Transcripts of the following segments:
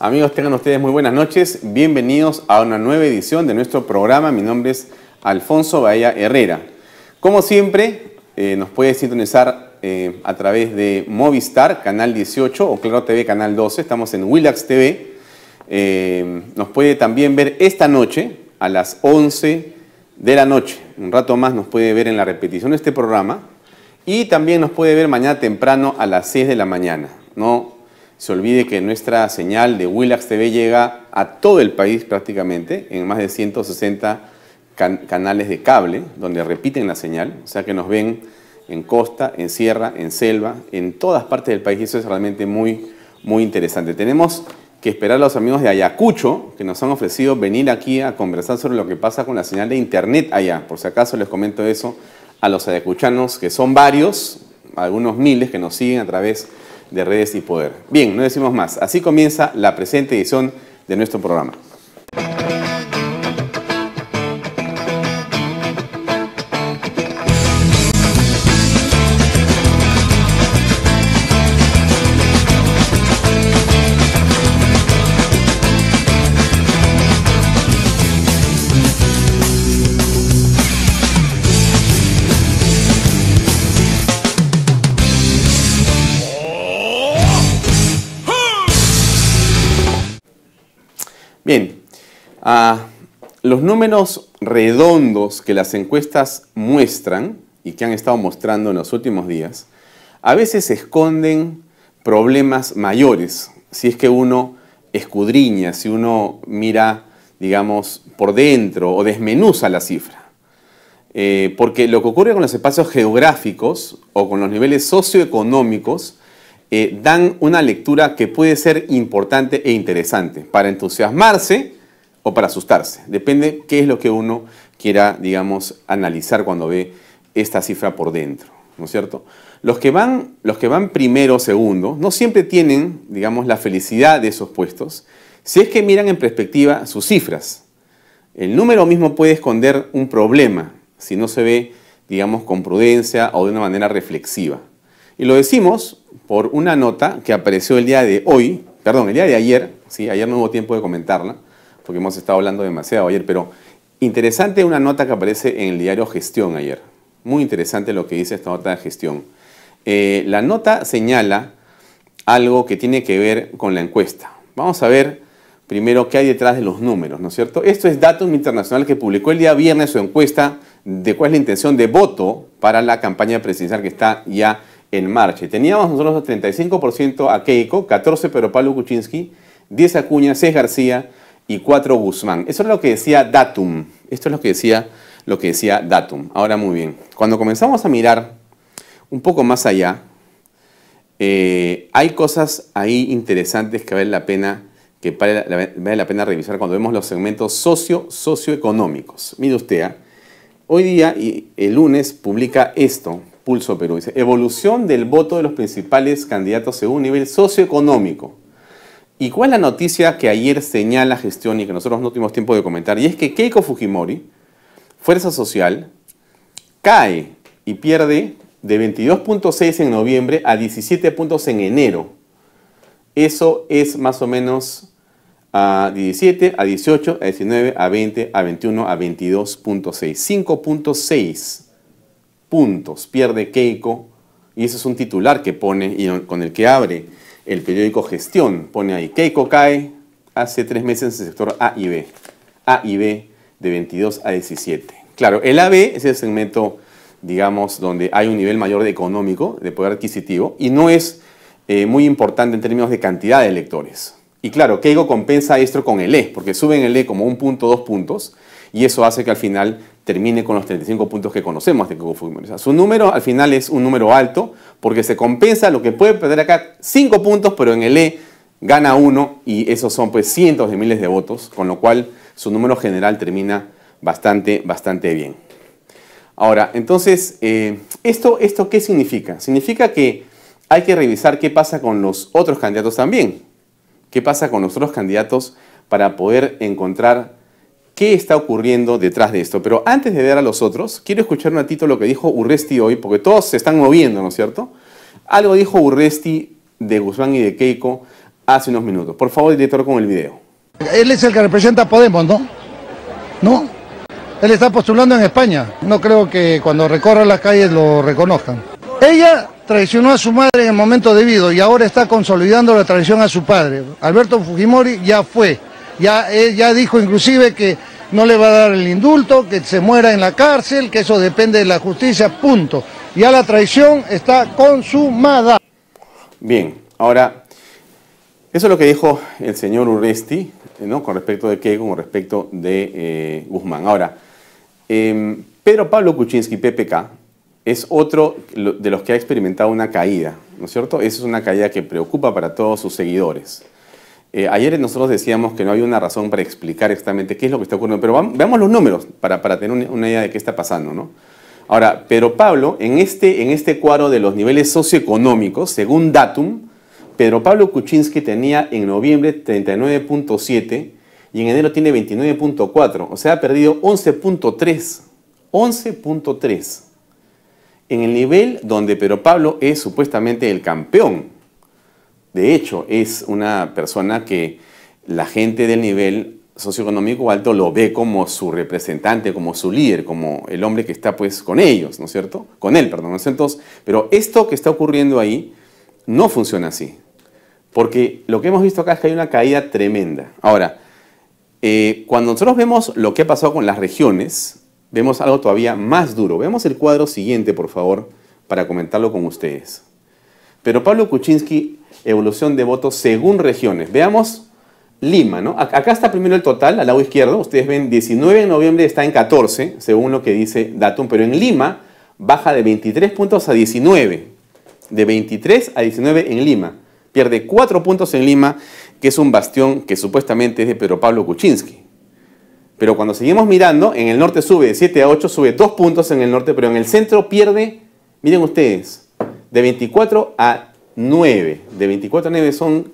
Amigos, tengan ustedes muy buenas noches. Bienvenidos a una nueva edición de nuestro programa. Mi nombre es Alfonso Bahía Herrera. Como siempre, eh, nos puede sintonizar eh, a través de Movistar, Canal 18, o Claro TV, Canal 12. Estamos en Willax TV. Eh, nos puede también ver esta noche a las 11 de la noche. Un rato más nos puede ver en la repetición de este programa. Y también nos puede ver mañana temprano a las 6 de la mañana. No se olvide que nuestra señal de Willax TV llega a todo el país prácticamente, en más de 160 canales de cable, donde repiten la señal, o sea que nos ven en costa, en sierra, en selva, en todas partes del país, y eso es realmente muy, muy interesante. Tenemos que esperar a los amigos de Ayacucho, que nos han ofrecido venir aquí a conversar sobre lo que pasa con la señal de internet allá, por si acaso les comento eso a los ayacuchanos, que son varios, algunos miles que nos siguen a través de de Redes y Poder. Bien, no decimos más. Así comienza la presente edición de nuestro programa. los números redondos que las encuestas muestran y que han estado mostrando en los últimos días, a veces esconden problemas mayores, si es que uno escudriña, si uno mira, digamos, por dentro o desmenuza la cifra. Eh, porque lo que ocurre con los espacios geográficos o con los niveles socioeconómicos eh, dan una lectura que puede ser importante e interesante para entusiasmarse para asustarse. Depende qué es lo que uno quiera, digamos, analizar cuando ve esta cifra por dentro, ¿no es cierto? Los que van, los que van primero o segundo no siempre tienen, digamos, la felicidad de esos puestos si es que miran en perspectiva sus cifras. El número mismo puede esconder un problema si no se ve, digamos, con prudencia o de una manera reflexiva. Y lo decimos por una nota que apareció el día de hoy, perdón, el día de ayer, ¿sí? ayer no hubo tiempo de comentarla, porque hemos estado hablando demasiado ayer, pero interesante una nota que aparece en el diario Gestión ayer. Muy interesante lo que dice esta nota de gestión. Eh, la nota señala algo que tiene que ver con la encuesta. Vamos a ver primero qué hay detrás de los números, ¿no es cierto? Esto es Datum Internacional que publicó el día viernes su encuesta de cuál es la intención de voto para la campaña presidencial que está ya en marcha. Teníamos nosotros 35% a Keiko, 14% pero Pablo Kuczynski, 10 Acuña, 6 García, y 4 Guzmán. Eso es lo que decía Datum. Esto es lo que decía, lo que decía Datum. Ahora muy bien, cuando comenzamos a mirar un poco más allá, eh, hay cosas ahí interesantes que vale la pena que vale la pena revisar cuando vemos los segmentos socio socioeconómicos. Mire usted, ¿ah? hoy día el lunes publica esto, Pulso Perú, dice, evolución del voto de los principales candidatos según nivel socioeconómico. ¿Y cuál es la noticia que ayer señala gestión y que nosotros no tuvimos tiempo de comentar? Y es que Keiko Fujimori, Fuerza Social, cae y pierde de 22.6 en noviembre a 17 puntos en enero. Eso es más o menos a 17, a 18, a 19, a 20, a 21, a 22.6. 5.6 puntos pierde Keiko y ese es un titular que pone y con el que abre el periódico Gestión pone ahí, Keiko cae hace tres meses en el sector A y B. A y B de 22 a 17. Claro, el AB es el segmento, digamos, donde hay un nivel mayor de económico, de poder adquisitivo, y no es eh, muy importante en términos de cantidad de electores. Y claro, Keiko compensa esto con el E, porque suben el E como un punto, dos puntos, y eso hace que al final termine con los 35 puntos que conocemos de Keiko Fujimori. su número al final es un número alto, porque se compensa lo que puede perder acá 5 puntos, pero en el E gana 1 y esos son pues cientos de miles de votos, con lo cual su número general termina bastante, bastante bien. Ahora, entonces, eh, ¿esto, ¿esto qué significa? Significa que hay que revisar qué pasa con los otros candidatos también. ¿Qué pasa con los otros candidatos para poder encontrar qué está ocurriendo detrás de esto. Pero antes de ver a los otros, quiero escuchar un ratito lo que dijo Urresti hoy, porque todos se están moviendo, ¿no es cierto? Algo dijo Urresti de Guzmán y de Keiko hace unos minutos. Por favor, director, con el video. Él es el que representa a Podemos, ¿no? ¿No? Él está postulando en España. No creo que cuando recorra las calles lo reconozcan. Ella traicionó a su madre en el momento debido y ahora está consolidando la traición a su padre. Alberto Fujimori ya fue eh, ya, dijo inclusive que no le va a dar el indulto, que se muera en la cárcel, que eso depende de la justicia, punto. Ya la traición está consumada. Bien, ahora, eso es lo que dijo el señor Urresti, ¿no? Con respecto de qué, con respecto de eh, Guzmán. Ahora, pero em, Pedro Pablo Kuczynski, PPK, es otro de los que ha experimentado una caída, ¿no es cierto? Esa es una caída que preocupa para todos sus seguidores. Eh, ayer nosotros decíamos que no había una razón para explicar exactamente qué es lo que está ocurriendo, pero vamos, veamos los números para, para tener una idea de qué está pasando, ¿no? Ahora, Pedro Pablo, en este, en este cuadro de los niveles socioeconómicos, según Datum, Pedro Pablo Kuczynski tenía en noviembre 39.7 y en enero tiene 29.4, o sea, ha perdido 11.3. 11.3. En el nivel donde Pedro Pablo es supuestamente el campeón, de hecho, es una persona que la gente del nivel socioeconómico alto lo ve como su representante, como su líder, como el hombre que está pues con ellos, ¿no es cierto? Con él, perdón. pero esto que está ocurriendo ahí no funciona así. Porque lo que hemos visto acá es que hay una caída tremenda. Ahora, eh, cuando nosotros vemos lo que ha pasado con las regiones, vemos algo todavía más duro. Veamos el cuadro siguiente, por favor, para comentarlo con ustedes. Pero Pablo Kuczynski evolución de votos según regiones. Veamos Lima, ¿no? Acá está primero el total, al lado izquierdo. Ustedes ven 19 de noviembre está en 14, según lo que dice Datum, pero en Lima baja de 23 puntos a 19. De 23 a 19 en Lima. Pierde 4 puntos en Lima, que es un bastión que supuestamente es de Pedro Pablo Kuczynski. Pero cuando seguimos mirando, en el norte sube de 7 a 8, sube 2 puntos en el norte, pero en el centro pierde, miren ustedes, de 24 a 9. De 24 a 9 son,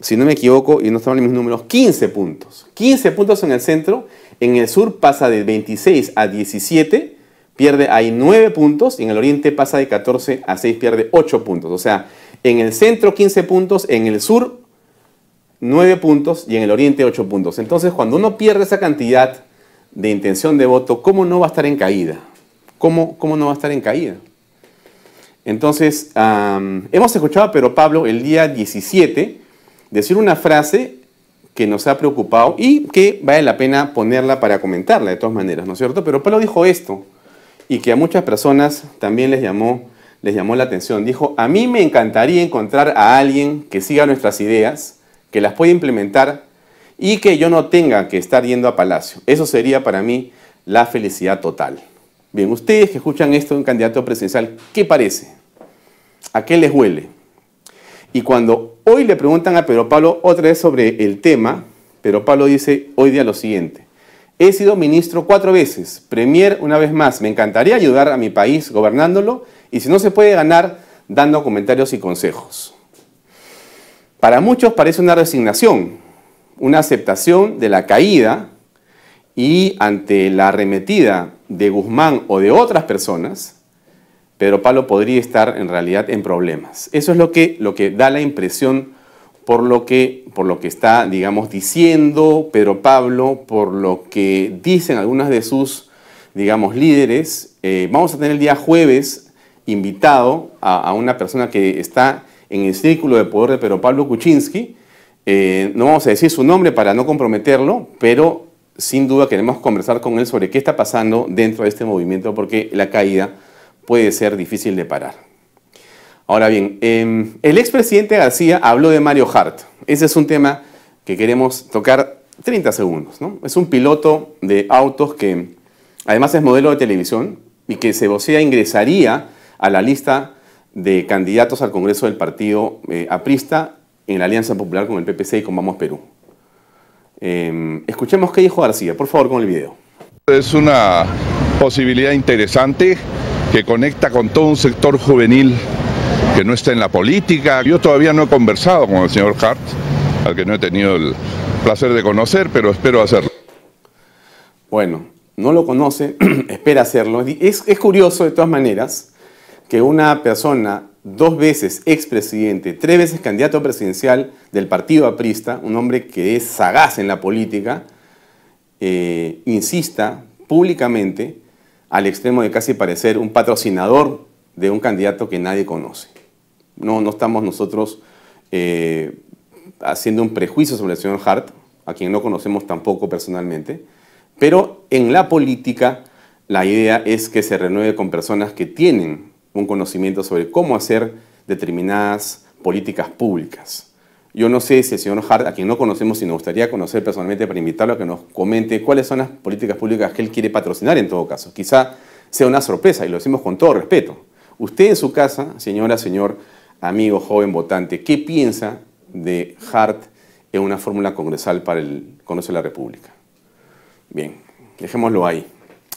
si no me equivoco y no están en mis números, 15 puntos. 15 puntos en el centro. En el sur pasa de 26 a 17, pierde ahí 9 puntos. Y en el oriente pasa de 14 a 6, pierde 8 puntos. O sea, en el centro 15 puntos, en el sur 9 puntos y en el oriente 8 puntos. Entonces, cuando uno pierde esa cantidad de intención de voto, ¿cómo no va a estar en caída? ¿Cómo, cómo no va a estar en caída cómo no va a estar en caída entonces, hemos escuchado a Pablo el día 17 decir una frase que nos ha preocupado y que vale la pena ponerla para comentarla de todas maneras, ¿no es cierto? Pero Pablo dijo esto y que a muchas personas también les llamó, les llamó la atención. Dijo, a mí me encantaría encontrar a alguien que siga nuestras ideas, que las pueda implementar y que yo no tenga que estar yendo a palacio. Eso sería para mí la felicidad total. Bien, ustedes que escuchan esto de un candidato presidencial, ¿qué parece? ¿A qué les huele? Y cuando hoy le preguntan a Pedro Pablo otra vez sobre el tema, Pedro Pablo dice hoy día lo siguiente. He sido ministro cuatro veces, premier una vez más. Me encantaría ayudar a mi país gobernándolo y si no se puede ganar, dando comentarios y consejos. Para muchos parece una resignación, una aceptación de la caída y ante la arremetida de Guzmán o de otras personas, Pedro Pablo podría estar en realidad en problemas. Eso es lo que, lo que da la impresión por lo, que, por lo que está, digamos, diciendo Pedro Pablo, por lo que dicen algunas de sus, digamos, líderes. Eh, vamos a tener el día jueves invitado a, una persona que está en el círculo de poder de Pedro Pablo Kuczynski. Eh, no vamos a decir su nombre para no comprometerlo, pero sin duda queremos conversar con él sobre qué está pasando dentro de este movimiento porque la caída puede ser difícil de parar. Ahora bien, em, el expresidente García habló de Mario Hart. Ese es un tema que queremos tocar 30 segundos. Es un piloto de autos que además es modelo de televisión y que se vocea ingresaría a la lista de candidatos al Congreso del Partido eh, Aprista en la Alianza Popular con el PPC y con Vamos Perú. Em, escuchemos qué dijo García, por favor, con el video. Es una posibilidad interesante que conecta con todo un sector juvenil que no está en la política. Yo todavía no he conversado con el señor Hart, al que no he tenido el placer de conocer, pero espero hacerlo. Bueno, no lo conoce, espera hacerlo. es curioso de todas maneras que una persona dos veces expresidente, tres veces candidato presidencial del partido aprista, un hombre que es sagaz en la política, eh, insista públicamente al extremo de casi parecer un patrocinador de un candidato que nadie conoce. No, estamos nosotros eh, haciendo un prejuicio sobre el señor Hart, a quien no conocemos tampoco personalmente, pero en la política la idea es que se renueve con personas que tienen un conocimiento sobre cómo hacer determinadas políticas públicas. Yo no sé si el señor Hart, a quien no conocemos y nos gustaría conocer personalmente para invitarlo a que nos comente cuáles son las políticas públicas que él quiere patrocinar en todo caso. Quizá sea una sorpresa y lo decimos con todo respeto. Usted en su casa, señora, señor, amigo, joven votante, ¿qué piensa de Hart en una fórmula congresal para el Congreso la República? Bien, dejémoslo ahí.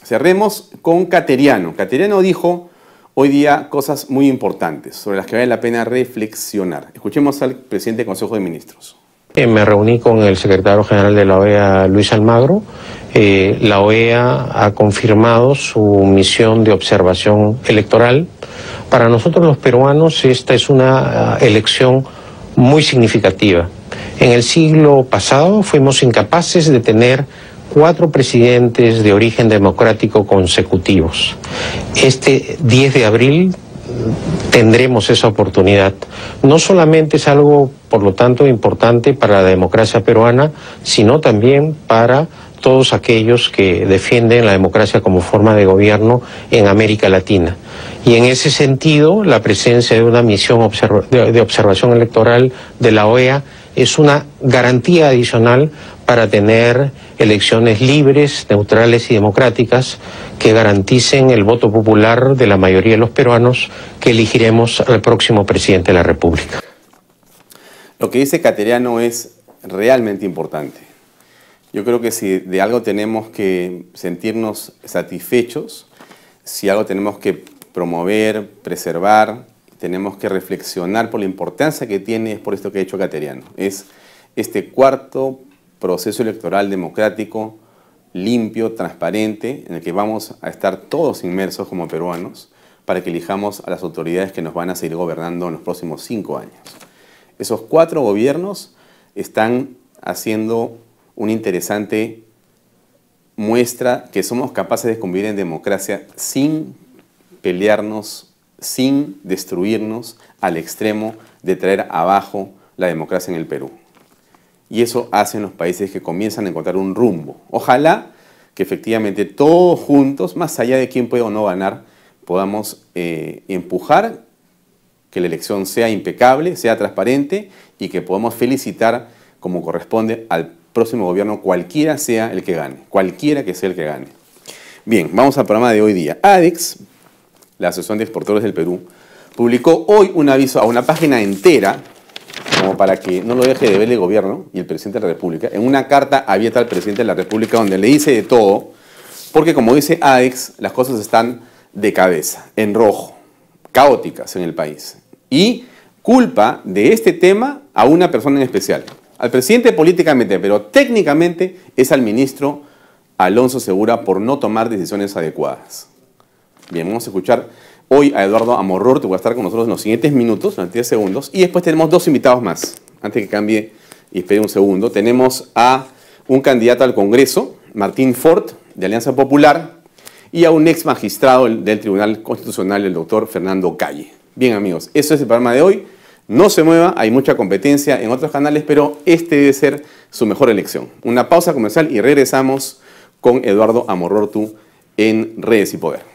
Cerremos con Cateriano. Cateriano dijo hoy día cosas muy importantes sobre las que vale la pena reflexionar. Escuchemos al presidente del Consejo de Ministros. Eh, me reuní con el secretario general de la OEA, Luis Almagro. Eh, la OEA ha confirmado su misión de observación electoral. Para nosotros los peruanos esta es una eh, elección muy significativa. En el siglo pasado fuimos incapaces de tener cuatro presidentes de origen democrático consecutivos. Este 10 de abril tendremos esa oportunidad. No solamente es algo, por lo tanto, importante para la democracia peruana, sino también para todos aquellos que defienden la democracia como forma de gobierno en América Latina. Y en ese sentido, la presencia de una misión de observación electoral de la OEA es una garantía adicional para tener elecciones libres, neutrales y democráticas que garanticen el voto popular de la mayoría de los peruanos que elegiremos al próximo presidente de la República. Lo que dice Cateriano es realmente importante. Yo creo que si de algo tenemos que sentirnos satisfechos, si algo tenemos que promover, preservar, tenemos que reflexionar por la importancia que tiene, es por esto que ha hecho Cateriano, es este cuarto proceso electoral democrático, limpio, transparente, en el que vamos a estar todos inmersos como peruanos para que elijamos a las autoridades que nos van a seguir gobernando en los próximos cinco años. Esos cuatro gobiernos están haciendo una interesante muestra que somos capaces de convivir en democracia sin pelearnos sin destruirnos al extremo de traer abajo la democracia en el Perú. Y eso hacen los países que comienzan a encontrar un rumbo. Ojalá que efectivamente todos juntos, más allá de quién puede o no ganar, podamos eh, empujar que la elección sea impecable, sea transparente y que podamos felicitar como corresponde al próximo gobierno, cualquiera sea el que gane, cualquiera que sea el que gane. Bien, vamos al programa de hoy día. ADEX la Asociación de Exportadores del Perú, publicó hoy un aviso a una página entera, como para que no lo deje de ver el gobierno y el presidente de la República, en una carta abierta al presidente de la República donde le dice de todo, porque como dice ADEX, las cosas están de cabeza, en rojo, caóticas en el país. Y culpa de este tema a una persona en especial, al presidente políticamente, pero técnicamente es al ministro Alonso Segura por no tomar decisiones adecuadas. Bien, vamos a escuchar hoy a Eduardo Amorortu, que va a estar con nosotros en los siguientes minutos, en 10 segundos. Y después tenemos dos invitados más. Antes que cambie y espere un segundo, tenemos a un candidato al Congreso, Martín Ford, de Alianza Popular, y a un ex magistrado del Tribunal Constitucional, el doctor Fernando Calle. Bien, amigos, eso es el programa de hoy. No se mueva, hay mucha competencia en otros canales, pero este debe ser su mejor elección. Una pausa comercial y regresamos con Eduardo Amorortu en Redes y Poder.